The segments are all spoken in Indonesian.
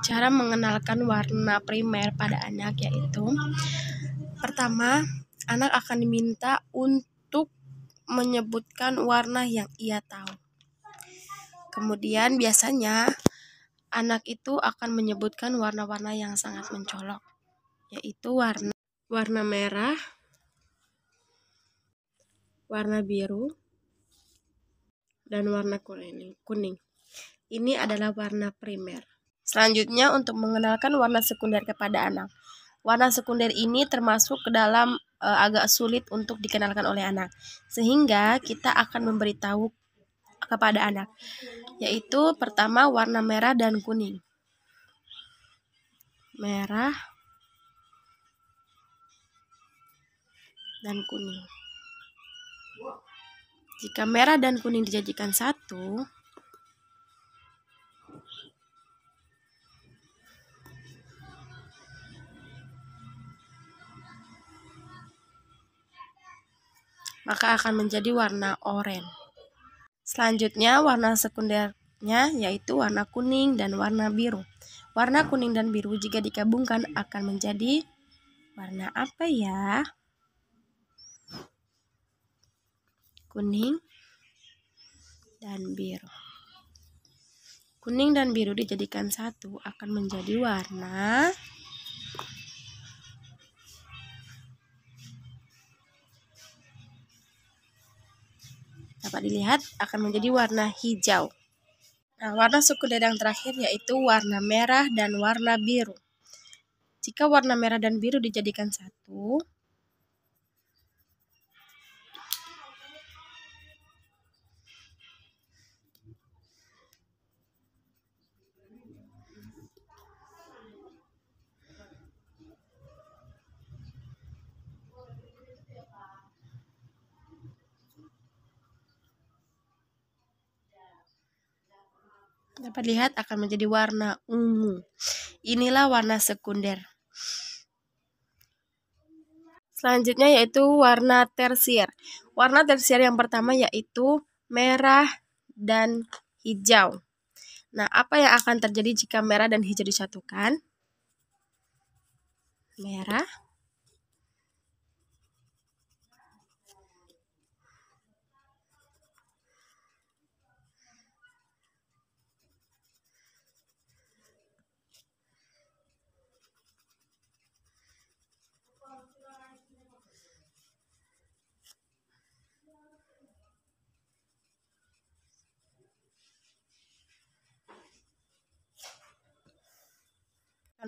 cara mengenalkan warna primer pada anak yaitu pertama anak akan diminta untuk menyebutkan warna yang ia tahu kemudian biasanya anak itu akan menyebutkan warna-warna yang sangat mencolok yaitu warna warna merah warna biru dan warna kuning kuning ini adalah warna primer Selanjutnya untuk mengenalkan warna sekunder kepada anak. Warna sekunder ini termasuk ke dalam e, agak sulit untuk dikenalkan oleh anak. Sehingga kita akan memberitahu kepada anak, yaitu pertama warna merah dan kuning. Merah dan kuning. Jika merah dan kuning dijadikan satu, maka akan menjadi warna oranye. Selanjutnya, warna sekundernya yaitu warna kuning dan warna biru. Warna kuning dan biru jika digabungkan akan menjadi warna apa ya? Kuning dan biru. Kuning dan biru dijadikan satu akan menjadi warna dapat dilihat akan menjadi warna hijau. Nah, warna suku dedang terakhir yaitu warna merah dan warna biru. Jika warna merah dan biru dijadikan satu, dapat lihat akan menjadi warna ungu. Inilah warna sekunder. Selanjutnya yaitu warna tersier. Warna tersier yang pertama yaitu merah dan hijau. Nah, apa yang akan terjadi jika merah dan hijau disatukan? Merah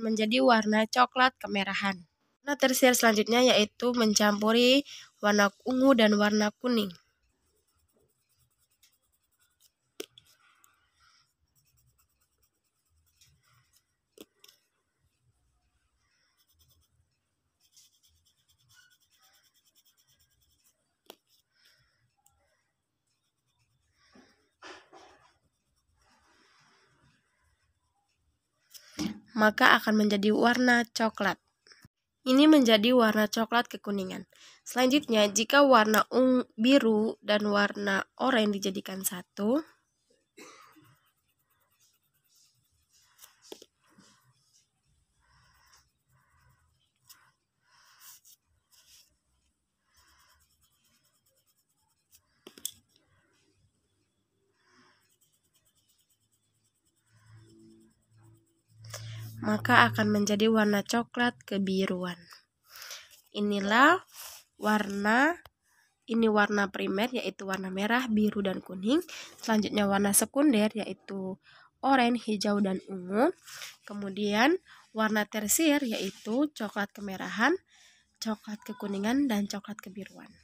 menjadi warna coklat kemerahan. Warna tersier selanjutnya yaitu mencampuri warna ungu dan warna kuning. maka akan menjadi warna coklat. Ini menjadi warna coklat kekuningan. Selanjutnya, jika warna ungu, biru dan warna oranye dijadikan satu, maka akan menjadi warna coklat kebiruan. Inilah warna ini warna primer yaitu warna merah, biru dan kuning. Selanjutnya warna sekunder yaitu oranye, hijau dan ungu. Kemudian warna tersier yaitu coklat kemerahan, coklat kekuningan dan coklat kebiruan.